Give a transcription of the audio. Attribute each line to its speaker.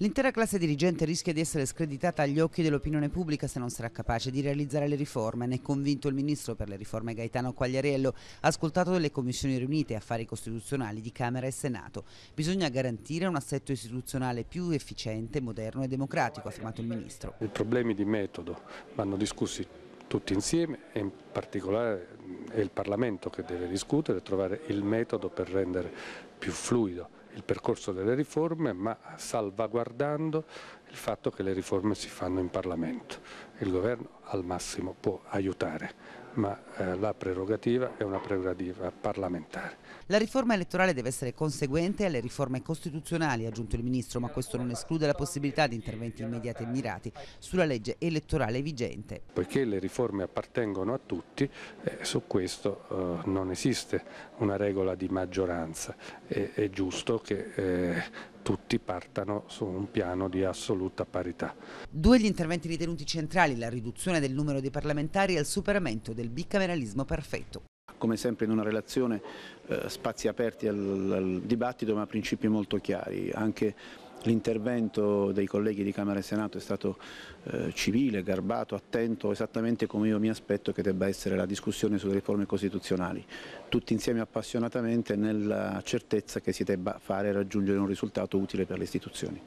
Speaker 1: L'intera classe dirigente rischia di essere screditata agli occhi dell'opinione pubblica se non sarà capace di realizzare le riforme. Ne è convinto il ministro per le riforme Gaetano Quagliarello, ascoltato dalle commissioni riunite affari costituzionali di Camera e Senato. Bisogna garantire un assetto istituzionale più efficiente, moderno e democratico, ha affermato il ministro.
Speaker 2: I problemi di metodo vanno discussi tutti insieme e in particolare è il Parlamento che deve discutere e trovare il metodo per rendere più fluido il percorso delle riforme ma salvaguardando il fatto che le riforme si fanno in Parlamento. Il governo al massimo può aiutare, ma eh, la prerogativa è una prerogativa parlamentare.
Speaker 1: La riforma elettorale deve essere conseguente alle riforme costituzionali, ha aggiunto il Ministro, ma questo non esclude la possibilità di interventi immediati e mirati sulla legge elettorale vigente.
Speaker 2: Poiché le riforme appartengono a tutti, eh, su questo eh, non esiste una regola di maggioranza. È, è giusto che eh, tutti partano su un piano di assoluta parità.
Speaker 1: Due gli interventi ritenuti centrali, la riduzione del numero dei parlamentari e il superamento del bicameralismo perfetto
Speaker 3: come sempre in una relazione eh, spazi aperti al, al dibattito ma principi molto chiari, anche L'intervento dei colleghi di Camera e Senato è stato eh, civile, garbato, attento, esattamente come io mi aspetto che debba essere la discussione sulle riforme costituzionali, tutti insieme appassionatamente nella certezza che si debba fare e raggiungere un risultato utile per le istituzioni.